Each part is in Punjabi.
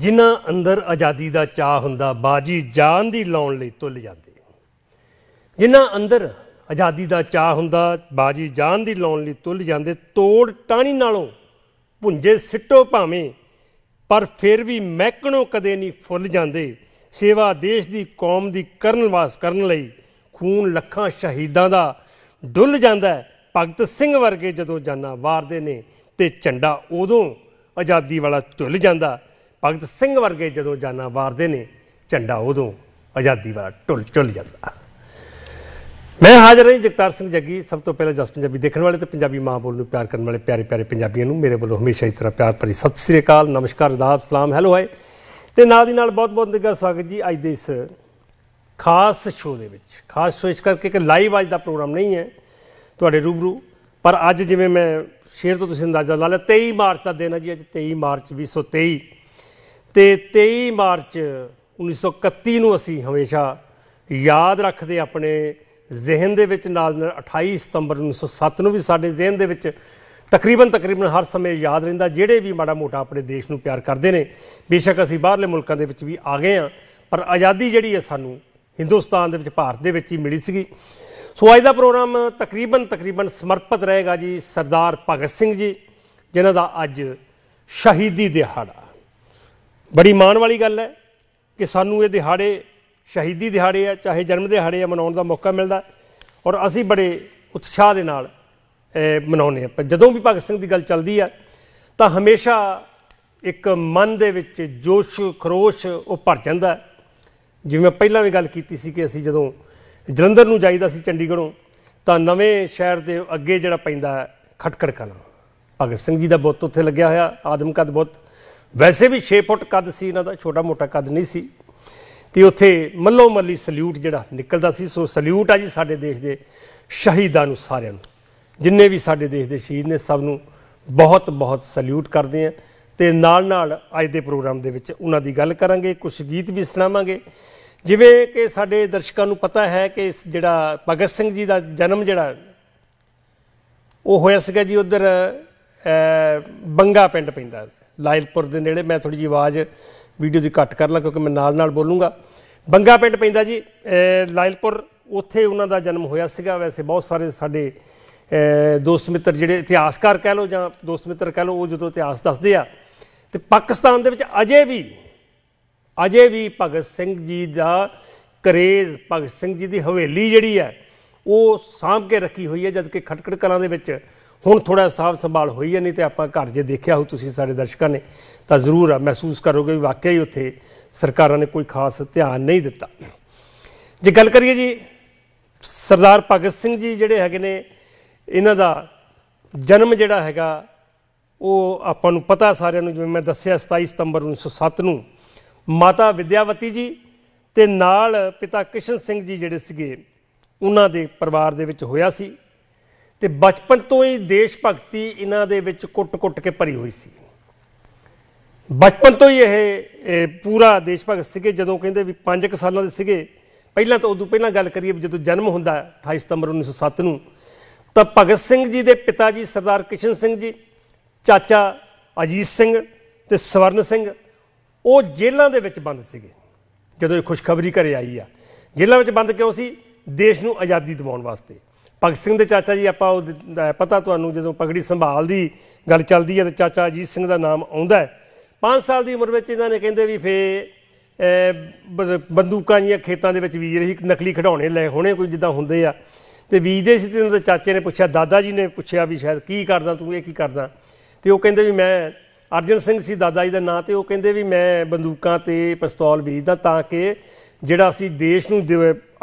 ਜਿਨ੍ਹਾਂ ਅੰਦਰ ਆਜ਼ਾਦੀ ਦਾ ਚਾਹ ਹੁੰਦਾ ਬਾਜੀ ਜਾਨ ਦੀ ਲਾਉਣ ਲਈ ਤੁੱਲ ਜਾਂਦੇ ਜਿਨ੍ਹਾਂ ਅੰਦਰ ਆਜ਼ਾਦੀ ਦਾ ਚਾਹ ਹੁੰਦਾ ਬਾਜੀ ਜਾਨ ਦੀ ਲਾਉਣ ਲਈ ਤੁੱਲ ਜਾਂਦੇ ਤੋੜ ਟਾਣੀ ਨਾਲੋਂ ਭੁੰਜੇ ਸਿੱਟੋ ਭਾਵੇਂ ਪਰ ਫਿਰ ਵੀ ਮਹਿਕਣੋਂ ਕਦੇ ਨਹੀਂ ਫੁੱਲ ਜਾਂਦੇ ਸੇਵਾ ਦੇਸ਼ ਦੀ ਕੌਮ ਦੀ ਕਰਨ ਵਾਸ ਕਰਨ ਲਈ ਖੂਨ ਲੱਖਾਂ ਸ਼ਹੀਦਾਂ ਦਾ ਡੁੱਲ ਜਾਂਦਾ ਹੈ ਭਗਤ ਸਿੰਘ ਵਰਗੇ ਜਦੋਂ ਜਾਨਾਂ ਵਾਰਦੇ ਨੇ ਤੇ ਝੰਡਾ ਉਦੋਂ ਆਜ਼ਾਦੀ ਵਾਲਾ ਝੁੱਲ ਜਾਂਦਾ ਭਗਤ ਸਿੰਘ ਵਰਗੇ ਜਦੋਂ ਜਾਨਾਂ ਵਾਰਦੇ ਨੇ ਝੰਡਾ ਉਦੋਂ ਆਜ਼ਾਦੀ ਵਾਲਾ ਟੁੱਲ ਚੁੱਲ ਜਾਂਦਾ ਮੈਂ ਹਾਜ਼ਰ ਹਾਂ ਜਗਤਾਰ ਸਿੰਘ ਜੱਗੀ ਸਭ ਤੋਂ ਪਹਿਲਾਂ ਜਸ ਪੰਜਾਬੀ ਦੇਖਣ ਵਾਲੇ ਤੇ ਪੰਜਾਬੀ ਮਾਂ ਬੋਲ ਨੂੰ ਪਿਆਰ ਕਰਨ ਵਾਲੇ ਪਿਆਰੇ ਪਿਆਰੇ ਪੰਜਾਬੀਆਂ ਨੂੰ ਮੇਰੇ ਵੱਲੋਂ ਹਮੇਸ਼ਾ ਹੀ ਤਰ੍ਹਾਂ ਪਿਆਰ ਭਰੀ ਸਤਿ ਸ੍ਰੀ ਅਕਾਲ ਨਮਸਕਾਰ ਅਦਾਬ ਸਲਾਮ ਹੈਲੋ ਹੈ ਤੇ ਨਾਲ ਦੀ ਨਾਲ ਬਹੁਤ ਬਹੁਤ ਨਿੱਘਾ ਸਵਾਗਤ ਜੀ ਅੱਜ ਦੇ ਇਸ ਖਾਸ ਸ਼ੋਅ ਦੇ ਵਿੱਚ ਖਾਸ ਸ਼ੋਅ ਇਸ ਕਰਕੇ ਕਿ ਲਾਈਵ ਅੱਜ ਦਾ ਪ੍ਰੋਗਰਾਮ ਨਹੀਂ ਹੈ ਤੁਹਾਡੇ ਰੂਬਰੂ ਪਰ ਅੱਜ ਜਿਵੇਂ ਮੈਂ ਸ਼ੇਰ ਤੋਂ ਤੁਸੀਂ ਅੰਦਾਜ਼ਾ ਲਾ ਲਿਆ 23 ਮਾਰਚ ਦਾ ਦਿਨ ਹੈ ਜੀ ਅੱਜ 23 ਮਾਰਚ 2023 ਤੇ 23 ਮਾਰਚ 1931 ਨੂੰ ਅਸੀਂ ਹਮੇਸ਼ਾ ਯਾਦ ਰੱਖਦੇ ਆਪਣੇ ਜ਼ਿਹਨ ਦੇ ਵਿੱਚ ਨਾਲ ਨਾਲ 28 ਸਤੰਬਰ 1907 ਨੂੰ ਵੀ ਸਾਡੇ ਜ਼ਿਹਨ ਦੇ ਵਿੱਚ ਤਕਰੀਬਨ ਤਕਰੀਬਨ ਹਰ ਸਮੇਂ ਯਾਦ ਰਹਿੰਦਾ ਜਿਹੜੇ ਵੀ ਮਾੜਾ ਮੋਟਾ ਆਪਣੇ ਦੇਸ਼ ਨੂੰ ਪਿਆਰ ਕਰਦੇ ਨੇ ਬੇਸ਼ੱਕ ਅਸੀਂ ਬਾਹਰਲੇ ਮੁਲਕਾਂ ਦੇ ਵਿੱਚ ਵੀ ਆ ਗਏ ਆ ਪਰ ਆਜ਼ਾਦੀ ਜਿਹੜੀ ਹੈ ਸਾਨੂੰ ਹਿੰਦੁਸਤਾਨ ਦੇ ਵਿੱਚ ਭਾਰਤ ਦੇ ਵਿੱਚ ਹੀ ਮਿਲੀ ਸੀਗੀ ਸੋ ਅੱਜ ਦਾ ਪ੍ਰੋਗਰਾਮ ਤਕਰੀਬਨ ਤਕਰੀਬਨ ਸਮਰਪਿਤ ਰਹੇਗਾ ਜੀ ਸਰਦਾਰ ਭਗਤ ਸਿੰਘ ਜੀ ਜਿਨ੍ਹਾਂ ਦਾ ਅੱਜ ਸ਼ਹੀਦੀ ਦਿਹਾੜਾ ਬੜੀ ਮਾਣ ਵਾਲੀ ਗੱਲ ਹੈ ਕਿ ਸਾਨੂੰ ਇਹ ਦਿਹਾੜੇ ਸ਼ਹੀਦੀ ਦਿਹਾੜੇ ਆ ਚਾਹੇ ਜਨਮ ਦਿਹਾੜੇ ਆ ਮਨਾਉਣ ਦਾ ਮੌਕਾ ਮਿਲਦਾ ਔਰ ਅਸੀਂ ਬੜੇ ਉਤਸ਼ਾਹ ਦੇ ਨਾਲ ਮਨਾਉਂਦੇ ਆ ਜਦੋਂ ਵੀ ਭਗਤ ਸਿੰਘ ਦੀ ਗੱਲ ਚੱਲਦੀ ਆ ਤਾਂ ਹਮੇਸ਼ਾ ਇੱਕ ਮਨ ਦੇ ਵਿੱਚ ਜੋਸ਼ ਖਰੋਸ਼ ਉਹ ਭਰ ਜਾਂਦਾ ਜਿਵੇਂ ਪਹਿਲਾਂ ਵੀ ਗੱਲ ਕੀਤੀ ਸੀ ਕਿ ਅਸੀਂ ਜਦੋਂ ਜਲੰਧਰ ਨੂੰ ਜਾਈਦਾ ਸੀ ਚੰਡੀਗੜ੍ਹੋਂ ਤਾਂ ਨਵੇਂ ਸ਼ਹਿਰ ਦੇ ਅੱਗੇ ਜਿਹੜਾ ਪੈਂਦਾ ਖਟਕੜ ਕਲਾਂ ਭਗਤ ਸਿੰਘ ਜੀ ਦਾ ਬੁੱਤ ਉੱਥੇ ਲੱਗਿਆ ਹੋਇਆ ਆਦਮਕਦ ਬੁੱਤ ਵੈਸੇ ਵੀ 6 ਫੁੱਟ ਕੱਦ ਸੀ ਇਹਨਾਂ ਦਾ ਛੋਟਾ ਮੋਟਾ ਕੱਦ ਨਹੀਂ ਸੀ ਤੇ ਉੱਥੇ ਮੱਲੋ ਮੱਲੀ ਸਲੂਟ ਜਿਹੜਾ ਨਿਕਲਦਾ ਸੀ ਸੋ ਸਲੂਟ ਆ ਜੀ ਸਾਡੇ ਦੇਸ਼ ਦੇ ਸ਼ਹੀਦਾਂ ਨੂੰ ਸਾਰਿਆਂ ਨੂੰ ਜਿੰਨੇ ਵੀ ਸਾਡੇ ਦੇਸ਼ ਦੇ ਸ਼ਹੀਦ ਨੇ ਸਭ ਨੂੰ ਬਹੁਤ ਬਹੁਤ ਸਲੂਟ ਕਰਦੇ ਆ ਤੇ ਨਾਲ ਨਾਲ ਅੱਜ ਦੇ ਪ੍ਰੋਗਰਾਮ ਦੇ ਵਿੱਚ ਉਹਨਾਂ ਦੀ ਗੱਲ ਕਰਾਂਗੇ ਕੁਝ ਗੀਤ ਵੀ ਸੁਣਾਵਾਂਗੇ ਜਿਵੇਂ ਕਿ ਸਾਡੇ ਦਰਸ਼ਕਾਂ ਨੂੰ ਪਤਾ ਹੈ ਕਿ ਜਿਹੜਾ ਭਗਤ ਸਿੰਘ ਜੀ ਦਾ ਜਨਮ ਜਿਹੜਾ ਉਹ ਹੋਇਆ ਸੀਗਾ ਜੀ ਉਧਰ ਬੰਗਾ ਪਿੰਡ ਪੈਂਦਾ ਲਾਇਲਪੁਰ ਦੇ ਨੇੜੇ ਮੈਂ ਥੋੜੀ ਜੀ ਆਵਾਜ਼ ਵੀਡੀਓ ਦੀ ਘੱਟ ਕਰ ਲਾਂ ਕਿਉਂਕਿ ਮੈਂ ਨਾਲ ਨਾਲ ਬੋਲੂੰਗਾ ਬੰਗਾ ਪਿੰਡ ਪੈਂਦਾ ਜੀ ਲਾਇਲਪੁਰ ਉੱਥੇ ਉਹਨਾਂ ਦਾ ਜਨਮ ਹੋਇਆ ਸੀਗਾ ਵੈਸੇ ਬਹੁਤ ਸਾਰੇ ਸਾਡੇ ਦੋਸਤ ਮਿੱਤਰ ਜਿਹੜੇ ਇਤਿਹਾਸਕਾਰ ਕਹਿ ਲਓ ਜਾਂ ਦੋਸਤ ਮਿੱਤਰ ਕਹਿ ਲਓ ਉਹ ਜਦੋਂ ਇਤਿਹਾਸ ਦੱਸਦੇ ਆ ਤੇ ਪਾਕਿਸਤਾਨ ਦੇ ਵਿੱਚ ਅਜੇ ਵੀ ਅਜੇ ਵੀ ਭਗਤ ਸਿੰਘ ਜੀ ਦਾ ਕਰੇਜ਼ ਭਗਤ ਸਿੰਘ ਜੀ ਦੀ ਹਵੇਲੀ ਜਿਹੜੀ ਹੈ ਉਹ ਸਾਂਭ ਕੇ ਰੱਖੀ ਹੋਈ ਹੈ ਜਦ ਕਿ ਖਟਕੜ ਕਲਾਂ ਦੇ ਵਿੱਚ ਹੁਣ ਥੋੜਾ ਸਾਫ ਸੰਭਾਲ ਹੋਈ ਹੈ ਨਹੀਂ ਤੇ ਆਪਾਂ ਘਰ ਜੇ ਦੇਖਿਆ ਹੋ ਤੁਸੀਂ ਸਾਡੇ ਦਰਸ਼ਕਾਂ ਨੇ ਤਾਂ ਜ਼ਰੂਰ ਆ ਮਹਿਸੂਸ ਕਰੋਗੇ ਵੀ ਵਾਕਿਆ ਹੀ ਉੱਥੇ ਸਰਕਾਰਾਂ ਨੇ ਕੋਈ ਖਾਸ ਧਿਆਨ ਨਹੀਂ ਦਿੱਤਾ ਜੇ ਗੱਲ ਕਰੀਏ ਜੀ ਸਰਦਾਰ ਭਗਤ ਸਿੰਘ ਜੀ ਜਿਹੜੇ ਹੈਗੇ ਨੇ ਇਹਨਾਂ ਦਾ ਜਨਮ ਜਿਹੜਾ ਹੈਗਾ ਉਹ ਆਪਾਂ ਨੂੰ ਪਤਾ ਸਾਰਿਆਂ ਨੂੰ ਜਿਵੇਂ ਮੈਂ ਦੱਸਿਆ 27 ਸਤੰਬਰ 1907 ਨੂੰ ਮਾਤਾ ਵਿਦਿਆਵਤੀ ਜੀ ਤੇ ਨਾਲ ਪਿਤਾ ਕਿਸ਼ਨ ਸਿੰਘ ਜੀ ਜਿਹੜੇ ਸੀਗੇ ਉਹਨਾਂ ਦੇ ਪਰਿਵਾਰ ਦੇ ਵਿੱਚ ਹੋਇਆ ਸੀ ਤੇ ਬਚਪਨ ਤੋਂ ਹੀ ਦੇਸ਼ ਭਗਤੀ ਇਹਨਾਂ ਦੇ ਵਿੱਚ ਕੁੱਟ-ਕੁੱਟ ਕੇ ਭਰੀ ਹੋਈ ਸੀ ਬਚਪਨ ਤੋਂ ਹੀ ਇਹ ਪੂਰਾ ਦੇਸ਼ ਭਗਤ ਸੀਗੇ ਜਦੋਂ ਕਹਿੰਦੇ ਵੀ 5 ਸਾਲਾਂ ਦੇ ਸੀਗੇ ਪਹਿਲਾਂ ਤਾਂ ਉਦੋਂ ਪਹਿਲਾਂ ਗੱਲ ਕਰੀਏ ਜਦੋਂ ਜਨਮ ਹੁੰਦਾ 28 ਸਤੰਬਰ 1907 ਨੂੰ ਤਾਂ ਭਗਤ ਸਿੰਘ ਜੀ ਦੇ ਪਿਤਾ ਜੀ ਸਰਦਾਰ ਕਿਸ਼ਨ ਸਿੰਘ ਜੀ ਚਾਚਾ ਅਜੀਤ ਸਿੰਘ ਤੇ ਸਵਰਨ ਸਿੰਘ ਉਹ ਜੇਲ੍ਹਾਂ ਦੇ ਵਿੱਚ ਬੰਦ ਸੀਗੇ ਜਦੋਂ ਇਹ ਖੁਸ਼ਖਬਰੀ ਘਰੇ ਆਈ ਆ ਜੇਲ੍ਹਾਂ ਵਿੱਚ ਬੰਦ ਕਿਉਂ ਸੀ ਦੇਸ਼ ਨੂੰ ਆਜ਼ਾਦੀ ਦਿਵਾਉਣ ਵਾਸਤੇ ਭਗਤ ਸਿੰਘ ਦੇ ਚਾਚਾ ਜੀ ਆਪਾਂ ਉਹ ਪਤਾ ਤੁਹਾਨੂੰ ਜਦੋਂ ਪਗੜੀ ਸੰਭਾਲ ਦੀ ਗੱਲ ਚੱਲਦੀ ਹੈ ਤੇ ਚਾਚਾ ਅਜੀਤ ਸਿੰਘ ਦਾ ਨਾਮ ਆਉਂਦਾ ਹੈ 5 ਸਾਲ ਦੀ ਉਮਰ ਵਿੱਚ ਇਹਨਾਂ ਨੇ ਕਹਿੰਦੇ ਵੀ ਫੇ ਬੰਦੂਕਾਂ ਜੀਆਂ ਖੇਤਾਂ ਦੇ ਵਿੱਚ ਵੀ ਰਹੀ ਨਕਲੀ ਖਡਾਉਣੇ ਲੈ ਹੋਣੇ ਕੋਈ ਜਿੱਦਾਂ ਹੁੰਦੇ ਆ ਤੇ ਬੀਜਦੇ ਸੀ ਤੇ ਇਹਨਾਂ ਦੇ ਚਾਚੇ ਨੇ ਪੁੱਛਿਆ ਦਾਦਾ ਜੀ ਨੇ ਪੁੱਛਿਆ ਵੀ ਸ਼ਾਇਦ ਕੀ ਕਰਦਾ ਤੂੰ ਇਹ ਕੀ ਕਰਦਾ ਤੇ ਉਹ ਕਹਿੰਦੇ ਵੀ ਮੈਂ ਅਰਜਨ ਸਿੰਘ ਸੀ ਦਾਦਾ ਜੀ ਦਾ ਨਾਂ ਤੇ ਉਹ ਕਹਿੰਦੇ ਵੀ ਮੈਂ ਬੰਦੂਕਾਂ ਤੇ ਪਿਸਤੌਲ ਬੀਜਦਾ ਤਾਂ ਕਿ ਜਿਹੜਾ ਅਸੀਂ ਦੇਸ਼ ਨੂੰ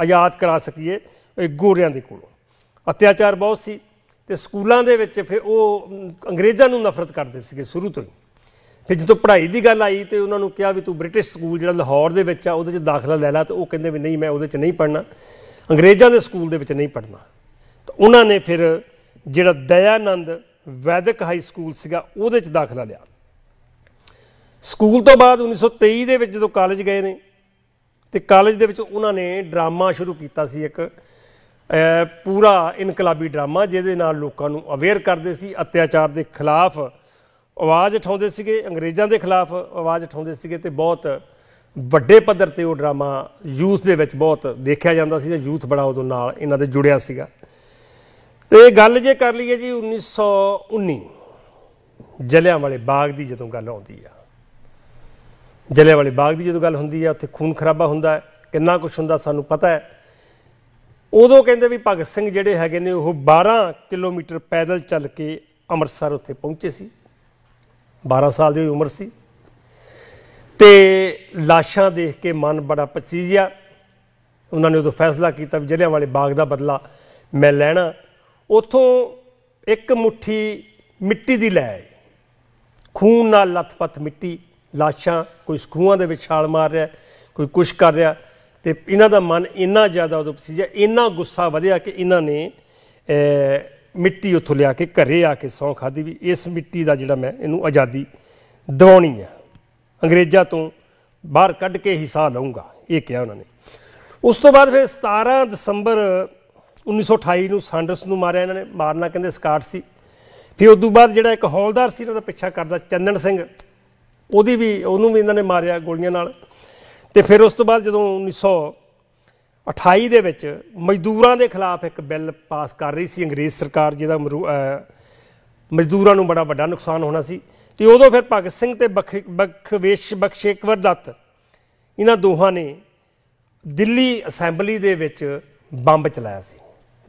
ਆਜ਼ਾਦ ਕਰਾ ਸਕੀਏ ਗੋਰਿਆਂ ਦੇ ਕੋਲੋਂ ਅਤਿਆਚਾਰ ਬਹੁਤ ਸੀ ਤੇ ਸਕੂਲਾਂ ਦੇ ਵਿੱਚ ਫਿਰ ਉਹ ਅੰਗਰੇਜ਼ਾਂ ਨੂੰ ਨਫ਼ਰਤ ਕਰਦੇ ਸੀਗੇ ਸ਼ੁਰੂ ਤੋਂ ਹੀ ਫਿਰ ਜਦੋਂ ਪੜ੍ਹਾਈ ਦੀ ਗੱਲ ਆਈ ਤੇ ਉਹਨਾਂ ਨੂੰ ਕਿਹਾ ਵੀ ਤੂੰ ਬ੍ਰਿਟਿਸ਼ ਸਕੂਲ ਜਿਹੜਾ ਲਾਹੌਰ ਦੇ ਵਿੱਚ ਆ ਉਹਦੇ 'ਚ ਦਾਖਲਾ ਲੈ ਲੈ ਤੇ ਉਹ ਕਹਿੰਦੇ ਵੀ ਨਹੀਂ ਮੈਂ ਉਹਦੇ 'ਚ ਨਹੀਂ ਪੜਨਾ ਅੰਗਰੇਜ਼ਾਂ ਦੇ ਸਕੂਲ ਦੇ ਵਿੱਚ ਨਹੀਂ ਪੜਨਾ ਤਾਂ ਉਹਨਾਂ ਨੇ ਫਿਰ ਜਿਹੜਾ ਦਇਆਨੰਦ ਵੈਦਿਕ ਹਾਈ ਸਕੂਲ ਸੀਗਾ ਉਹਦੇ 'ਚ ਦਾਖਲਾ ਲਿਆ ਸਕੂਲ ਤੋਂ ਬਾਅਦ 1923 ਦੇ ਵਿੱਚ ਜਦੋਂ ਕਾਲਜ ਗਏ ਨੇ ਤੇ ਕਾਲਜ ਦੇ ਵਿੱਚ ਉਹਨਾਂ ਨੇ ਡਰਾਮਾ ਸ਼ੁਰੂ ਕੀਤਾ ਸੀ ਇੱਕ ਪੂਰਾ ਇਨਕਲਾਬੀ ਡਰਾਮਾ ਜਿਹਦੇ ਨਾਲ ਲੋਕਾਂ ਨੂੰ ਅਵੇਅਰ ਕਰਦੇ ਸੀ ਅਤਿਆਚਾਰ ਦੇ ਖਿਲਾਫ ਆਵਾਜ਼ ਉਠਾਉਂਦੇ ਸੀਗੇ ਅੰਗਰੇਜ਼ਾਂ ਦੇ ਖਿਲਾਫ ਆਵਾਜ਼ ਉਠਾਉਂਦੇ ਸੀਗੇ ਤੇ ਬਹੁਤ ਵੱਡੇ ਪੱਧਰ ਤੇ ਉਹ ਡਰਾਮਾ ਯੂਥ ਦੇ ਵਿੱਚ ਬਹੁਤ ਦੇਖਿਆ ਜਾਂਦਾ ਸੀ ਤੇ ਯੂਥ ਬੜਾ ਉਹਦੇ ਨਾਲ ਇਹਨਾਂ ਦੇ ਜੁੜਿਆ ਸੀਗਾ ਤੇ ਗੱਲ ਜੇ ਕਰ ਲਈਏ ਜੀ 1919 ਜਲਿਆਂ ਵਾਲੇ ਬਾਗ ਦੀ ਜਦੋਂ ਗੱਲ ਆਉਂਦੀ ਆ ਜਲਿਆਂ ਵਾਲੇ ਬਾਗ ਦੀ ਜਦੋਂ ਗੱਲ ਹੁੰਦੀ ਆ ਉੱਥੇ ਖੂਨ ਖਰਾਬਾ ਹੁੰਦਾ ਕਿੰਨਾ ਕੁਝ ਹੁੰਦਾ ਸਾਨੂੰ ਪਤਾ ਹੈ ਉਦੋਂ ਕਹਿੰਦੇ ਵੀ ਭਗਤ ਸਿੰਘ ਜਿਹੜੇ ਹੈਗੇ ਨੇ ਉਹ 12 ਕਿਲੋਮੀਟਰ ਪੈਦਲ ਚੱਲ ਕੇ ਅੰਮ੍ਰਿਤਸਰ ਉੱਥੇ ਪਹੁੰਚੇ ਸੀ 12 ਸਾਲ ਦੀ ਉਮਰ ਸੀ ਤੇ ਲਾਸ਼ਾਂ ਦੇਖ ਕੇ ਮਨ ਬੜਾ ਪਚੀਜਿਆ ਉਹਨਾਂ ਨੇ ਉਦੋਂ ਫੈਸਲਾ ਕੀਤਾ ਵੀ ਜਲਿਆਂ ਵਾਲੇ ਬਾਗ ਦਾ ਬਦਲਾ ਮੈਂ ਲੈਣਾ ਉਥੋਂ ਇੱਕ ਮੁਠੀ ਮਿੱਟੀ ਦੀ ਲੈ ਆਏ ਖੂਨ ਨਾਲ ਲੱਥਪੱਥ ਮਿੱਟੀ ਲਾਸ਼ਾਂ ਕੋਈ ਸਕੂਆਂ ਦੇ ਵਿੱਚ ਛਾਲ ਮਾਰ ਰਿਹਾ ਕੋਈ ਕੁਛ ਕਰ ਰਿਹਾ ਤੇ ਇਹਨਾਂ ਦਾ ਮਨ ਇੰਨਾ ਜ਼ਿਆਦਾ ਉਦੋਂ ਸੀ ਜਾਂ ਇੰਨਾ ਗੁੱਸਾ ਵਧਿਆ ਕਿ ਇਹਨਾਂ ਨੇ ਮਿੱਟੀ ਉੱਥੋਂ ਲਿਆ ਕੇ ਘਰੇ ਆ ਕੇ ਸੌਂ ਖਾਦੀ ਵੀ ਇਸ ਮਿੱਟੀ ਦਾ ਜਿਹੜਾ ਮੈਂ ਇਹਨੂੰ ਆਜ਼ਾਦੀ ਦਿਵਾਉਣੀ ਆ ਅੰਗਰੇਜ਼ਾਂ ਤੋਂ ਬਾਹਰ ਕੱਢ ਕੇ ਹਿੱਸਾ ਲਵਾਂਗਾ ਇਹ ਕਿਹਾ ਉਹਨਾਂ ਨੇ ਉਸ ਤੋਂ ਬਾਅਦ ਫਿਰ 17 ਦਸੰਬਰ 1928 ਨੂੰ ਸੰਡਰਸ ਨੂੰ ਮਾਰਿਆ ਇਹਨਾਂ ਨੇ ਮਾਰਨਾ ਕਹਿੰਦੇ ਸਕਾਟ ਸੀ ਫਿਰ ਉਸ ਤੋਂ ਬਾਅਦ ਜਿਹੜਾ ਇੱਕ ਹੌਲਦਾਰ ਸੀ ਉਹਦਾ ਪਿੱਛਾ ਕਰਦਾ ਚੰਦਨ ਸਿੰਘ ਉਹਦੀ ਵੀ ਉਹਨੂੰ ਵੀ ਇਹਨਾਂ ਨੇ ਮਾਰਿਆ ਗੋਲੀਆਂ ਨਾਲ ਤੇ ਫਿਰ ਉਸ ਤੋਂ ਬਾਅਦ ਜਦੋਂ 1928 ਦੇ ਵਿੱਚ ਮਜ਼ਦੂਰਾਂ ਦੇ ਖਿਲਾਫ ਇੱਕ ਬਿੱਲ ਪਾਸ ਕਰ ਰਹੀ ਸੀ ਅੰਗਰੇਜ਼ ਸਰਕਾਰ ਜਿਹਦਾ ਮਜ਼ਦੂਰਾਂ ਨੂੰ ਬੜਾ ਵੱਡਾ ਨੁਕਸਾਨ ਹੋਣਾ ਸੀ ਤੇ ਉਦੋਂ ਫਿਰ ਭਗਤ ਸਿੰਘ ਤੇ ਬਖਵੇਸ਼ ਬਖਸ਼ੇਕਵਰ ਦੱਤ ਇਹਨਾਂ ਦੋਹਾਂ ਨੇ ਦਿੱਲੀ ਅਸੈਂਬਲੀ ਦੇ ਵਿੱਚ ਬੰਬ ਚਲਾਇਆ ਸੀ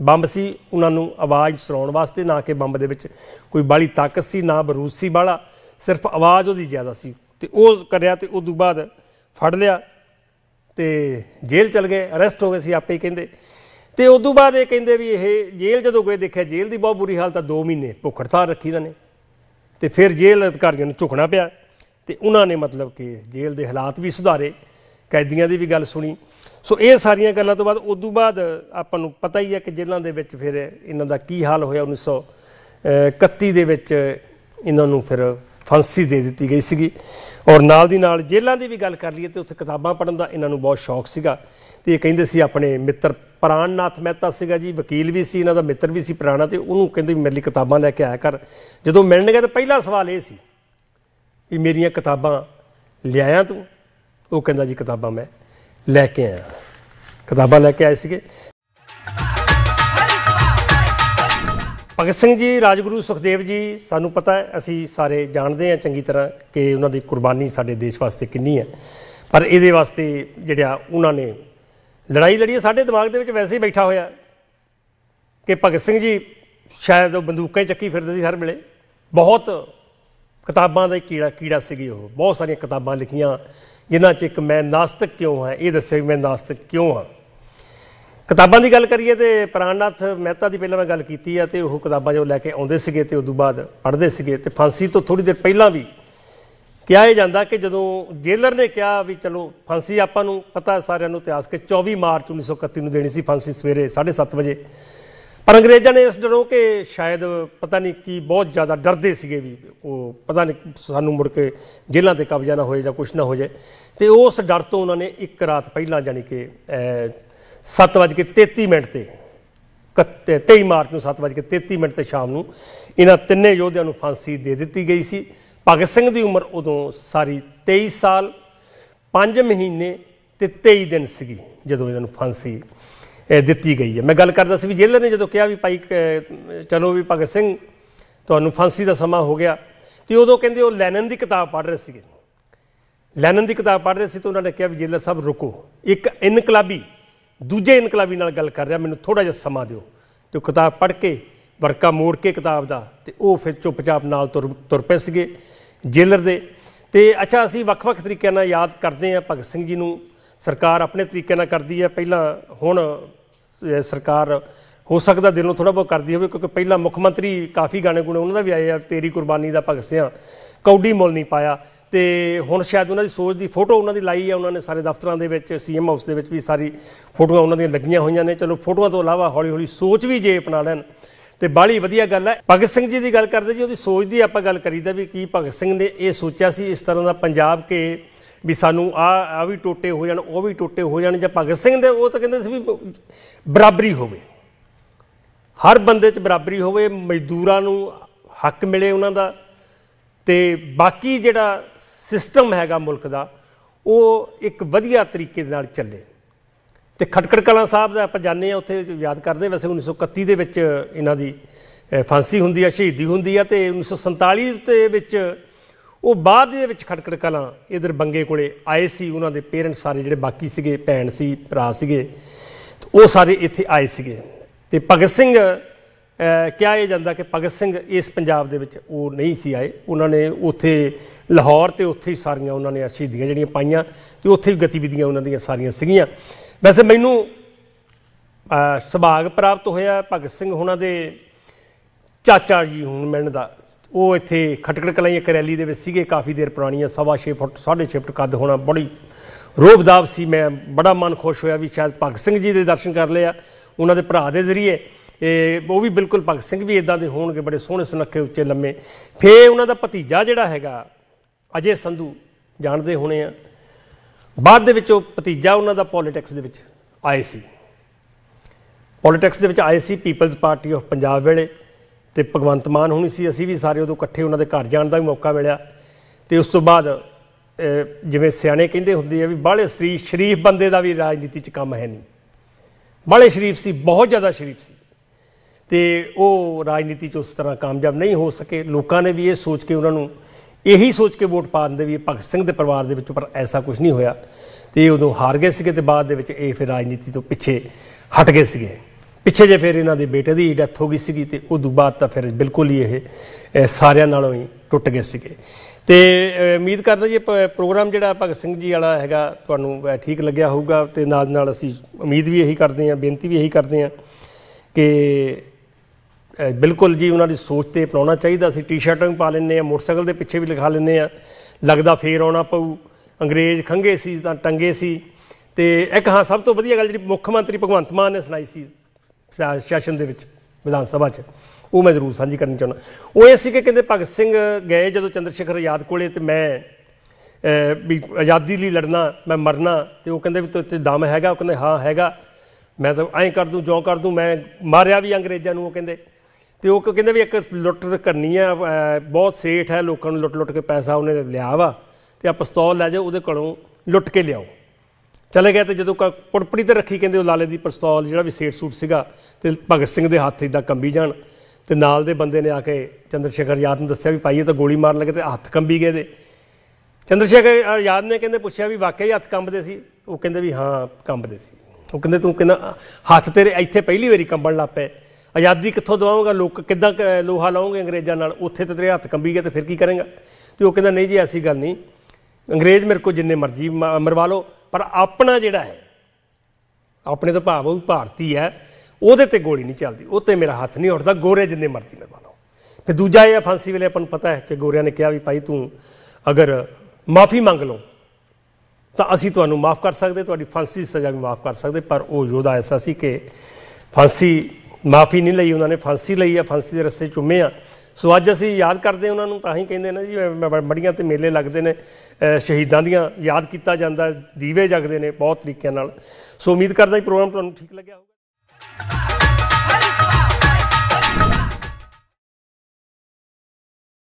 ਬੰਬ ਸੀ ਉਹਨਾਂ ਨੂੰ ਆਵਾਜ਼ ਸੁਣਾਉਣ ਵਾਸਤੇ ਨਾ ਕਿ ਬੰਬ ਦੇ ਵਿੱਚ ਕੋਈ ਬਾਲੀ ਤਾਕਤ ਸੀ ਨਾ ਬਰੂਸੀ ਬਾਲਾ ਸਿਰਫ ਆਵਾਜ਼ ਉਹਦੀ ਜ਼ਿਆਦਾ ਸੀ ਤੇ ਉਹ ਕਰਿਆ ਤੇ ਉਸ ਤੋਂ ਬਾਅਦ ਫੜ ਲਿਆ ਤੇ ਜੇਲ੍ਹ ਚਲ ਗਏ ਅਰੈਸਟ ਹੋ ਗਏ ਸੀ ਆਪੇ ਹੀ ਕਹਿੰਦੇ ਤੇ ਉਸ ਤੋਂ ਬਾਅਦ ਇਹ ਕਹਿੰਦੇ ਵੀ ਇਹ ਜੇਲ੍ਹ ਜਦੋਂ ਗਏ ਦੇਖਿਆ ਜੇਲ੍ਹ ਦੀ ਬਹੁਤ ਬੁਰੀ ਹਾਲਤ ਆ 2 ਮਹੀਨੇ ਭੁੱਖ ਹੜਤਾਲ ਰੱਖੀ ਦਨੇ ਤੇ ਫਿਰ ਜੇਲ੍ਹ ਅਧਿਕਾਰੀਆਂ ਨੂੰ ਝੁਕਣਾ ਪਿਆ ਤੇ ਉਹਨਾਂ ਨੇ ਮਤਲਬ ਕਿ ਜੇਲ੍ਹ ਦੇ ਹਾਲਾਤ ਵੀ ਸੁਧਾਰੇ ਕੈਦੀਆਂ ਦੀ ਵੀ ਗੱਲ ਸੁਣੀ ਸੋ ਇਹ ਸਾਰੀਆਂ ਗੱਲਾਂ ਤੋਂ ਬਾਅਦ ਉਸ ਤੋਂ ਬਾਅਦ ਆਪਾਂ ਨੂੰ ਪਤਾ ਹੀ ਹੈ ਕਿ ਜੇਲ੍ਹਾਂ ਦੇ ਵਿੱਚ ਫਿਰ ਇਹਨਾਂ ਦਾ ਕੀ ਹਾਲ ਹੋਇਆ 1931 ਦੇ ਵਿੱਚ ਇਹਨਾਂ ਨੂੰ ਫਿਰ ਫਾਂਸੀ ਦੇ ਦਿੱਤੀ ਗਈ ਸੀਗੀ ਔਰ ਨਾਲ ਦੀ ਨਾਲ ਜੇਲ੍ਹਾਂ ਦੀ ਵੀ ਗੱਲ ਕਰ ਲਈਏ ਤੇ ਉੱਥੇ ਕਿਤਾਬਾਂ ਪੜਨ ਦਾ ਇਹਨਾਂ ਨੂੰ ਬਹੁਤ ਸ਼ੌਕ ਸੀਗਾ ਤੇ ਇਹ ਕਹਿੰਦੇ ਸੀ ਆਪਣੇ ਮਿੱਤਰ ਪ੍ਰਾਨਨਾਥ ਮਹਿਤਾ ਸੀਗਾ ਜੀ ਵਕੀਲ ਵੀ ਸੀ ਇਹਨਾਂ ਦਾ ਮਿੱਤਰ ਵੀ ਸੀ ਪ੍ਰਾਣਾ ਤੇ ਉਹਨੂੰ ਕਹਿੰਦੇ ਮੇਰੇ ਲਈ ਕਿਤਾਬਾਂ ਲੈ ਕੇ ਆਇਆ ਕਰ ਜਦੋਂ ਮਿਲਣਗੇ ਤਾਂ ਪਹਿਲਾ ਸਵਾਲ ਇਹ ਸੀ ਵੀ ਮੇਰੀਆਂ ਕਿਤਾਬਾਂ ਲਿਆਇਆ ਤੂੰ ਉਹ ਕਹਿੰਦਾ ਜੀ ਕਿਤਾਬਾਂ ਮੈਂ ਲੈ ਕੇ ਆਇਆ ਕਿਤਾਬਾਂ ਲੈ ਕੇ ਆਏ ਸੀਗੇ ਭਗਤ ਸਿੰਘ ਜੀ ਰਾਜਗੁਰੂ ਸੁਖਦੇਵ ਜੀ ਸਾਨੂੰ ਪਤਾ ਹੈ ਅਸੀਂ ਸਾਰੇ ਜਾਣਦੇ ਹਾਂ ਚੰਗੀ ਤਰ੍ਹਾਂ ਕਿ ਉਹਨਾਂ ਦੀ ਕੁਰਬਾਨੀ ਸਾਡੇ ਦੇਸ਼ ਵਾਸਤੇ ਕਿੰਨੀ ਹੈ ਪਰ ਇਹਦੇ ਵਾਸਤੇ ਜਿਹੜਿਆ ਉਹਨਾਂ ਨੇ ਲੜਾਈ ਲੜੀ ਸਾਡੇ ਦਿਮਾਗ ਦੇ ਵਿੱਚ ਵੈਸੇ ਹੀ ਬੈਠਾ ਹੋਇਆ ਕਿ ਭਗਤ ਸਿੰਘ ਜੀ ਸ਼ਾਇਦ ਉਹ ਬੰਦੂਕਾਂ ਚੱਕੀ ਫਿਰਦੇ ਸੀ ਹਰ ਵੇਲੇ ਬਹੁਤ ਕਿਤਾਬਾਂ ਦਾ ਕੀੜਾ ਕੀੜਾ ਸੀਗੇ ਉਹ ਬਹੁਤ ਸਾਰੀਆਂ ਕਿਤਾਬਾਂ ਲਿਖੀਆਂ ਜਿਨ੍ਹਾਂ 'ਚ ਇੱਕ ਮੈਂ ਨਾਸਤਿਕ ਕਿਉਂ ਹਾਂ ਇਹ ਦੱਸਿਆ ਵੀ ਮੈਂ ਨਾਸਤਿਕ ਕਿਉਂ ਹਾਂ ਕਿਤਾਬਾਂ ਦੀ ਗੱਲ ਕਰੀਏ ਤੇ ਪ੍ਰਾਨਨਾਥ ਮਹਿਤਾ ਦੀ ਪਹਿਲਾਂ ਮੈਂ ਗੱਲ ਕੀਤੀ ਆ ਤੇ ਉਹ ਕਿਤਾਬਾਂ ਜੋ ਲੈ ਕੇ ਆਉਂਦੇ ਸੀਗੇ ਤੇ ਉਦੋਂ ਬਾਅਦ ਪੜ੍ਹਦੇ ਸੀਗੇ ਤੇ ਫਾਂਸੀ ਤੋਂ ਥੋੜੀ ਦੇਰ ਪਹਿਲਾਂ ਵੀ ਕਿਹਾ ਇਹ ਜਾਂਦਾ ਕਿ ਜਦੋਂ ਜੇਲਰ ਨੇ ਕਿਹਾ ਵੀ ਚਲੋ ਫਾਂਸੀ ਆਪਾਂ ਨੂੰ ਪਤਾ ਸਾਰਿਆਂ ਨੂੰ ਇਤਿਹਾਸ ਕਿ 24 ਮਾਰਚ 1931 ਨੂੰ ਦੇਣੀ ਸੀ ਫਾਂਸੀ ਸਵੇਰੇ 7:30 ਵਜੇ ਪਰ ਅੰਗਰੇਜ਼ਾਂ ਨੇ ਇਸ ਡਰੋਂ ਕਿ ਸ਼ਾਇਦ ਪਤਾ ਨਹੀਂ ਕੀ ਬਹੁਤ ਜ਼ਿਆਦਾ ਡਰਦੇ ਸੀਗੇ ਵੀ ਉਹ ਪਤਾ ਨਹੀਂ ਸਾਨੂੰ ਮੁੜ ਕੇ ਜੇਲਾਂ ਤੇ ਕਬਜ਼ਾ ਨਾ ਹੋਏ ਜਾਂ ਕੁਝ ਨਾ ਹੋ ਜਾਏ ਤੇ ਉਸ ਡਰ ਤੋਂ ਉਹਨਾਂ ਨੇ ਇੱਕ ਰਾਤ ਪਹਿਲਾਂ ਜਾਨੀ ਕਿ 7:33 ਮਿੰਟ ਤੇ 23 ਮਾਰਚ ਨੂੰ 7:33 ਮਿੰਟ ਤੇ ਸ਼ਾਮ ਨੂੰ ਇਹਨਾਂ ਤਿੰਨੇ ਯੋਧਿਆਂ ਨੂੰ ਫਾਂਸੀ ਦੇ ਦਿੱਤੀ ਗਈ ਸੀ ਭਗਤ ਸਿੰਘ ਦੀ ਉਮਰ ਉਦੋਂ ਸਾਰੀ 23 ਸਾਲ 5 ਮਹੀਨੇ ਤੇ 23 ਦਿਨ ਸੀਗੀ ਜਦੋਂ ਇਹਨਾਂ ਨੂੰ ਫਾਂਸੀ ਦਿੱਤੀ ਗਈ ਹੈ ਮੈਂ ਗੱਲ ਕਰਦਾ ਸੀ ਵੀ ਜੇਲਰ ਨੇ ਜਦੋਂ ਕਿਹਾ ਵੀ ਭਾਈ ਚਲੋ ਵੀ ਭਗਤ ਸਿੰਘ ਤੁਹਾਨੂੰ ਫਾਂਸੀ ਦਾ ਸਮਾਂ ਹੋ ਗਿਆ ਤੇ ਉਦੋਂ ਕਹਿੰਦੇ ਉਹ ਲੈਨਨ ਦੀ ਕਿਤਾਬ ਪੜ੍ਹ ਰਹੇ ਸੀਗੇ ਲੈਨਨ ਦੀ ਕਿਤਾਬ ਪੜ੍ਹ ਰਹੇ ਸੀ ਤਾਂ ਉਹਨਾਂ ਨੇ ਕਿਹਾ ਵੀ ਜੇਲਰ ਸਾਹਿਬ ਰੁਕੋ ਇੱਕ ਇਨਕਲਾਬੀ ਦੂਜੇ ਇਨਕਲਾਬੀ ਨਾਲ ਗੱਲ ਕਰ ਰਿਹਾ ਮੈਨੂੰ ਥੋੜਾ ਜਿਹਾ ਸਮਾਂ ਦਿਓ ਤੇ ਕਿਤਾਬ ਪੜ੍ਹ ਕੇ ਵਰਕਾ ਮੋੜ ਕੇ ਕਿਤਾਬ ਦਾ ਤੇ ਉਹ ਫਿਰ ਚੁੱਪਚਾਪ ਨਾਲ ਤੁਰ ਪਏ ਸੀਗੇ ਜੇਲਰ ਦੇ ਤੇ ਅੱਛਾ ਅਸੀਂ ਵੱਖ-ਵੱਖ ਤਰੀਕਿਆਂ ਨਾਲ ਯਾਦ ਕਰਦੇ ਆ ਭਗਤ ਸਿੰਘ ਜੀ ਨੂੰ ਸਰਕਾਰ ਆਪਣੇ ਤਰੀਕੇ ਨਾਲ ਕਰਦੀ ਹੈ ਪਹਿਲਾਂ ਹੁਣ ਸਰਕਾਰ ਹੋ ਸਕਦਾ ਦਿਲੋਂ ਥੋੜਾ ਬਹੁਤ ਕਰਦੀ ਹੋਵੇ ਕਿਉਂਕਿ ਪਹਿਲਾਂ ਮੁੱਖ ਮੰਤਰੀ ਕਾਫੀ ਗਾਣੇ ਗੁਣੇ ਉਹਨਾਂ ਦਾ ਵੀ ਆਏ ਆ ਤੇਰੀ ਕੁਰਬਾਨੀ ਦਾ ਭਗਤ ਸਿੰਘ ਕੌਡੀ ਮੁੱਲ ਨਹੀਂ ਪਾਇਆ ਤੇ ਹੁਣ ਸ਼ਾਇਦ ਉਹਨਾਂ ਦੀ ਸੋਚ ਦੀ ਫੋਟੋ ਉਹਨਾਂ ਦੀ ਲਾਈ ਹੈ ਉਹਨਾਂ ਨੇ ਸਾਰੇ ਦਫ਼ਤਰਾਂ ਦੇ ਵਿੱਚ ਸੀਐਮ ਹਾਊਸ ਦੇ ਵਿੱਚ ਵੀ ਸਾਰੀ ਫੋਟੋਆਂ ਉਹਨਾਂ ਦੀਆਂ ਲੱਗੀਆਂ ਹੋਈਆਂ ਨੇ ਚਲੋ ਫੋਟੋਆਂ ਤੋਂ ਇਲਾਵਾ ਹੌਲੀ-ਹੌਲੀ ਸੋਚ ਵੀ ਜੇ ਅਪਣਾ ਲੈਣ ਤੇ ਬਾਲੀ ਵਧੀਆ ਗੱਲ ਹੈ ਭਗਤ ਸਿੰਘ ਜੀ ਦੀ ਗੱਲ ਕਰਦੇ ਜੀ ਉਹਦੀ ਸੋਚ ਦੀ ਆਪਾਂ ਗੱਲ ਕਰੀਦਾ ਵੀ ਕੀ ਭਗਤ ਸਿੰਘ ਨੇ ਇਹ ਸੋਚਿਆ ਸੀ ਇਸ ਤਰ੍ਹਾਂ ਦਾ ਪੰਜਾਬ ਕੇ ਵੀ ਸਾਨੂੰ ਆ ਆ ਵੀ ਟੋਟੇ ਹੋ ਜਾਣ ਉਹ ਵੀ ਟੋਟੇ ਹੋ ਜਾਣ ਜਾਂ ਭਗਤ ਸਿੰਘ ਦੇ ਉਹ ਤਾਂ ਕਹਿੰਦੇ ਸੀ ਵੀ ਬਰਾਬਰੀ ਹੋਵੇ ਹਰ ਬੰਦੇ 'ਚ ਬਰਾਬਰੀ ਹੋਵੇ ਮਜ਼ਦੂਰਾਂ ਨੂੰ ਹੱਕ ਮਿਲੇ ਉਹਨਾਂ ਦਾ ਤੇ ਬਾਕੀ ਜਿਹੜਾ ਸਿਸਟਮ ਹੈਗਾ ਮੁਲਕ ਦਾ ਉਹ ਇੱਕ ਵਧੀਆ ਤਰੀਕੇ ਦੇ ਨਾਲ ਚੱਲੇ ਤੇ ਖਟਕੜ ਕਲਾਂ ਸਾਹਿਬ ਦਾ ਆਪਾਂ ਜਾਣਦੇ ਆ ਉੱਥੇ ਯਾਦ ਕਰਦੇ ਵੈਸੇ 1931 ਦੇ ਵਿੱਚ ਇਹਨਾਂ ਦੀ ਫਾਂਸੀ ਹੁੰਦੀ ਆ ਸ਼ਹੀਦੀ ਹੁੰਦੀ ਆ ਤੇ 1947 ਦੇ ਵਿੱਚ ਉਹ ਬਾਅਦ ਦੇ ਵਿੱਚ ਖਟਕੜ ਕਲਾਂ ਇਧਰ ਬੰਗੇ ਕੋਲੇ ਆਏ ਸੀ ਉਹਨਾਂ ਦੇ ਪੇਰੈਂਟਸ ਸਾਰੇ ਜਿਹੜੇ ਬਾਕੀ ਸੀਗੇ ਭੈਣ ਸੀ ਭਰਾ ਸੀਗੇ ਉਹ ਸਾਰੇ ਇੱਥੇ ਆਏ ਸੀਗੇ ਤੇ ਭਗਤ ਸਿੰਘ ਕਿਹਾ ਇਹ ਜਾਂਦਾ ਕਿ ਭਗਤ ਸਿੰਘ ਇਸ ਪੰਜਾਬ ਦੇ ਵਿੱਚ ਉਹ ਨਹੀਂ ਸੀ ਆਏ ਉਹਨਾਂ ਨੇ ਉੱਥੇ ਲਾਹੌਰ ਤੇ ਉੱਥੇ ਹੀ ਸਾਰੀਆਂ ਉਹਨਾਂ ਨੇ ਸ਼ਹੀਦੀਆਂ ਜਿਹੜੀਆਂ ਪਾਈਆਂ ਤੇ ਉੱਥੇ ਹੀ ਗਤੀਵਿਧੀਆਂ ਉਹਨਾਂ ਦੀਆਂ ਸਾਰੀਆਂ ਸੀਗੀਆਂ ਵੈਸੇ ਮੈਨੂੰ ਸੁਭਾਗ ਪ੍ਰਾਪਤ ਹੋਇਆ ਭਗਤ ਸਿੰਘ ਉਹਨਾਂ ਦੇ ਚਾਚਾ ਜੀ ਹੁਣ ਮਿਲਣ ਦਾ ਉਹ ਇੱਥੇ ਖਟਕੜ ਕਲਾਈ ਇੱਕ ਰੈਲੀ ਦੇ ਵਿੱਚ ਸੀਗੇ ਕਾਫੀ ਦੇਰ ਪੁਰਾਣੀਆਂ ਸਵਾ 6 ਫੁੱਟ 6.5 ਫੁੱਟ ਕੱਦ ਹੋਣਾ ਬੜੀ ਰੋਬਦਾਬ ਸੀ ਮੈਂ ਬੜਾ ਮਨ ਖੁਸ਼ ਹੋਇਆ ਵੀ ਸ਼ਾਇਦ ਭਗਤ ਸਿੰਘ ਜੀ ਦੇ ਦਰਸ਼ਨ ਕਰ ਲਿਆ ਉਹਨਾਂ ਦੇ ਭਰਾ ਦੇ ਜ਼ਰੀਏ ਇਹ ਉਹ ਵੀ ਬਿਲਕੁਲ ਭਗਤ ਸਿੰਘ ਵੀ ਇਦਾਂ ਦੇ ਹੋਣਗੇ ਬੜੇ ਸੋਹਣੇ ਸੁਨੱਖੇ ਉੱਚੇ ਲੰਮੇ ਫੇ ਉਹਨਾਂ ਦਾ ਭਤੀਜਾ ਜਿਹੜਾ ਹੈਗਾ ਅਜੇ ਸੰਧੂ ਜਾਣਦੇ ਹੋਣੇ ਆ ਬਾਅਦ ਦੇ ਵਿੱਚ ਉਹ ਭਤੀਜਾ ਉਹਨਾਂ ਦਾ ਪੋਲਿਟਿਕਸ ਦੇ ਵਿੱਚ ਆਏ ਸੀ ਪੋਲਿਟਿਕਸ ਦੇ ਵਿੱਚ ਆਏ ਸੀ ਪੀਪਲਜ਼ ਪਾਰਟੀ ਆਫ ਪੰਜਾਬ ਵੇਲੇ ਤੇ ਭਗਵੰਤ ਮਾਨ ਹੁਣੀ ਸੀ ਅਸੀਂ ਵੀ ਸਾਰੇ ਉਦੋਂ ਇਕੱਠੇ ਉਹਨਾਂ ਦੇ ਘਰ ਜਾਣ ਦਾ ਵੀ ਮੌਕਾ ਮਿਲਿਆ ਤੇ ਉਸ ਤੋਂ ਬਾਅਦ ਜਿਵੇਂ ਸਿਆਣੇ ਕਹਿੰਦੇ ਹੁੰਦੇ ਆ ਵੀ ਬਾਹਲੇ ਸ਼ਰੀਫ ਬੰਦੇ ਦਾ ਵੀ ਰਾਜਨੀਤੀ 'ਚ ਕੰਮ ਹੈ ਨਹੀਂ ਬਾਹਲੇ ਸ਼ਰੀਫ ਸੀ ਬਹੁਤ ਜ਼ਿਆਦਾ ਸ਼ਰੀਫ ਸੀ ਤੇ ਉਹ ਰਾਜਨੀਤੀ 'ਚ ਉਸ ਤਰ੍ਹਾਂ ਕਾਮਯਾਬ ਨਹੀਂ ਹੋ ਸਕੇ ਲੋਕਾਂ ਨੇ ਵੀ ਇਹ ਸੋਚ ਕੇ ਉਹਨਾਂ ਨੂੰ ਇਹੀ ਸੋਚ ਕੇ ਵੋਟ ਪਾ ਦਿੰਦੇ ਵੀ ਭਗਤ ਸਿੰਘ ਦੇ ਪਰਿਵਾਰ ਦੇ ਵਿੱਚ ਪਰ ਐਸਾ ਕੁਝ ਨਹੀਂ ਹੋਇਆ ਤੇ ਇਹ ਉਦੋਂ ਹਾਰ ਗਏ ਸੀਗੇ ਤੇ ਬਾਅਦ ਦੇ ਵਿੱਚ ਇਹ ਫਿਰ ਰਾਜਨੀਤੀ ਤੋਂ ਪਿੱਛੇ ਹਟ ਗਏ ਸੀਗੇ ਪਿੱਛੇ ਜੇ ਫਿਰ ਇਹਨਾਂ ਦੇ ਬੇਟੇ ਦੀ ਡੈਥ ਹੋ ਗਈ ਸੀਗੀ ਤੇ ਉਦੋਂ ਬਾਅਦ ਤਾਂ ਫਿਰ ਬਿਲਕੁਲ ਹੀ ਇਹ ਸਾਰਿਆਂ ਨਾਲੋਂ ਹੀ ਟੁੱਟ ਗਏ ਸੀਗੇ ਤੇ ਉਮੀਦ ਕਰਦਾ ਜੀ ਪ੍ਰੋਗਰਾਮ ਜਿਹੜਾ ਭਗਤ ਸਿੰਘ ਜੀ ਵਾਲਾ ਹੈਗਾ ਤੁਹਾਨੂੰ ਠੀਕ ਲੱਗਿਆ ਹੋਊਗਾ ਤੇ ਨਾਲ ਨਾਲ ਅਸੀਂ ਉਮੀਦ ਵੀ ਇਹੀ ਕਰਦੇ ਆ ਬੇਨਤੀ ਵੀ ਇਹੀ ਕਰਦੇ ਆ ਕਿ ਬਿਲਕੁਲ ਜੀ ਉਹਨਾਂ ਦੀ ਸੋਚ ਤੇ ਅਪਣਾਉਣਾ ਚਾਹੀਦਾ ਸੀ ਟੀ-ਸ਼ਰਟਾਂ ਵੀ ਪਾ ਲੈਣੇ ਆ ਮੋਟਰਸਾਈਕਲ ਦੇ ਪਿੱਛੇ ਵੀ ਲਿਖਾ ਲੈਣੇ ਆ ਲੱਗਦਾ ਫੇਰ ਆਉਣਾ ਪਊ ਅੰਗਰੇਜ਼ ਖੰਗੇ ਸੀ ਤਾਂ ਟੰਗੇ ਸੀ ਤੇ ਇੱਕ ਹਾਂ ਸਭ ਤੋਂ ਵਧੀਆ ਗੱਲ ਜਿਹੜੀ ਮੁੱਖ ਮੰਤਰੀ ਭਗਵੰਤ ਮਾਨ ਨੇ ਸੁਣਾਈ ਸੀ ਸੈਸ਼ਨ ਦੇ ਵਿੱਚ ਵਿਧਾਨ ਸਭਾ 'ਚ ਉਹ ਮੈਂ ਜ਼ਰੂਰ ਸਾਂਝੀ ਕਰਨੀ ਚਾਹੁੰਦਾ ਉਹ ਇਹ ਸੀ ਕਿ ਕਹਿੰਦੇ ਭਗਤ ਸਿੰਘ ਗਏ ਜਦੋਂ ਚੰਦਰ ਸ਼ੇਖਰ ਆਜ਼ਾਦ ਕੋਲੇ ਤੇ ਮੈਂ ਵੀ ਆਜ਼ਾਦੀ ਲਈ ਲੜਨਾ ਮੈਂ ਮਰਨਾ ਤੇ ਉਹ ਕਹਿੰਦੇ ਵੀ ਤੇਰੇ ਇੱਥੇ ਦਮ ਹੈਗਾ ਉਹ ਕਹਿੰਦੇ ਹਾਂ ਹੈਗਾ ਮੈਂ ਤਾਂ ਐਂ ਕਰ ਦੂੰ ਜੋ ਕਰ ਦੂੰ ਮੈਂ ਮਾਰਿਆ ਵੀ ਅੰਗਰੇਜ਼ਾਂ ਨੂੰ ਉਹ ਕਹਿੰਦੇ ਤੇ ਉਹ ਕਹਿੰਦੇ ਵੀ ਇੱਕ ਲੁੱਟ ਕਰਨੀ ਆ ਬਹੁਤ ਸੇਠ ਹੈ ਲੋਕਾਂ ਨੂੰ ਲੁੱਟ ਲੁੱਟ ਕੇ ਪੈਸਾ ਉਹਨੇ ਲਿਆ ਵਾ ਤੇ ਆ ਪਿਸਤੌਲ ਲੈ ਜਾ ਉਹਦੇ ਕੋਲੋਂ ਲੁੱਟ ਕੇ ਲਿਆਓ ਚਲੇ ਗਏ ਤੇ ਜਦੋਂ ਪੜਪੜੀ ਤੇ ਰੱਖੀ ਕਹਿੰਦੇ ਉਹ ਲਾਲੇ ਦੀ ਪਿਸਤੌਲ ਜਿਹੜਾ ਵੀ ਸੇਠ ਸੂਟ ਸੀਗਾ ਤੇ ਭਗਤ ਸਿੰਘ ਦੇ ਹੱਥ ਇਦਾਂ ਕੰਬੀ ਜਾਣ ਤੇ ਨਾਲ ਦੇ ਬੰਦੇ ਨੇ ਆ ਕੇ ਚੰਦਰ ਸ਼ੇਖਰ ਯਾਦ ਨੂੰ ਦੱਸਿਆ ਵੀ ਪਾਈਏ ਤਾਂ ਗੋਲੀ ਮਾਰਨ ਲੱਗੇ ਤੇ ਹੱਥ ਕੰਬੀ ਗਏ ਦੇ ਚੰਦਰ ਸ਼ੇਖਰ ਯਾਦ ਨੇ ਕਹਿੰਦੇ ਪੁੱਛਿਆ ਵੀ ਵਾਕਿਆ ਹੀ ਹੱਥ ਕੰਬਦੇ ਸੀ ਉਹ ਕਹਿੰਦੇ ਵੀ ਹਾਂ ਕੰਬਦੇ ਸੀ ਉਹ ਕਹਿੰਦੇ ਤੂੰ ਕਹਿੰਦਾ ਹੱਥ ਤੇਰੇ ਇੱਥੇ ਪਹਿਲੀ ਵਾਰੀ ਕੰਬਣ ਲੱਪੇ ਆਜ਼ਾਦੀ ਕਿੱਥੋਂ ਦਵਾਉਂਗਾ ਲੋਕ ਕਿੱਦਾਂ ਲੋਹਾ ਲਾਉਂਗੇ ਅੰਗਰੇਜ਼ਾਂ ਨਾਲ ਉੱਥੇ ਤੇ ਤੇਰੇ ਹੱਥ ਕੰਬੀ ਗਿਆ ਤੇ ਫਿਰ ਕੀ ਕਰੇਗਾ ਤੇ ਉਹ ਕਹਿੰਦਾ ਨਹੀਂ ਜੀ ਐਸੀ ਗੱਲ ਨਹੀਂ ਅੰਗਰੇਜ਼ ਮੇਰੇ ਕੋ ਜਿੰਨੇ ਮਰਜ਼ੀ ਮਰਵਾ ਲਓ ਪਰ ਆਪਣਾ ਜਿਹੜਾ ਹੈ ਆਪਣੇ ਤਾਂ ਭਾਵ ਉਹ ਭਾਰਤੀ ਹੈ ਉਹਦੇ ਤੇ ਗੋਲੀ ਨਹੀਂ ਚੱਲਦੀ ਉਹ ਤੇ ਮੇਰਾ ਹੱਥ ਨਹੀਂ ਉੱਠਦਾ ਗੋਰੇ ਜਿੰਨੇ ਮਰਜ਼ੀ ਮਰਵਾ ਲਓ ਫਿਰ ਦੂਜਾ ਇਹ ਫਾਂਸੀ ਵੇਲੇ ਆਪਾਂ ਨੂੰ ਪਤਾ ਹੈ ਕਿ ਗੋਰਿਆਂ ਨੇ ਕਿਹਾ ਵੀ ਭਾਈ ਤੂੰ ਅਗਰ ਮਾਫੀ ਮੰਗ ਲਓ ਤਾਂ ਅਸੀਂ ਤੁਹਾਨੂੰ ਮਾਫ ਕਰ ਸਕਦੇ ਤੁਹਾਡੀ ਫਾਂਸੀ ਦੀ ਸਜ਼ਾ ਵੀ ਮਾਫ ਕਰ ਸਕਦੇ ਪਰ ਉਹ ਯੋਧਾ ਐਸਾ ਸੀ ਕਿ ਫਾਂਸੀ ਮਾਫੀ ਨਹੀਂ ਲਈ ਉਹਨਾਂ ਨੇ ਫਾਂਸੀ ਲਈ ਆ ਫਾਂਸੀ ਦੇ ਰਸਤੇ ਚੁੰਮੇ ਆ ਸੋ ਅੱਜ ਅਸੀਂ ਯਾਦ ਕਰਦੇ ਉਹਨਾਂ ਨੂੰ ਤਾਂ ਹੀ ਕਹਿੰਦੇ ਨੇ ਜੀ ਮੜੀਆਂ ਤੇ ਮੇਲੇ ਲੱਗਦੇ ਨੇ ਸ਼ਹੀਦਾਂ ਦੀਆਂ ਯਾਦ ਕੀਤਾ ਜਾਂਦਾ ਦੀਵੇ ਜਗਦੇ ਨੇ ਬਹੁਤ ਤਰੀਕਿਆਂ ਨਾਲ ਸੋ ਉਮੀਦ ਕਰਦਾ ਇਹ ਪ੍ਰੋਗਰਾਮ ਤੁਹਾਨੂੰ ਠੀਕ ਲੱਗਿਆ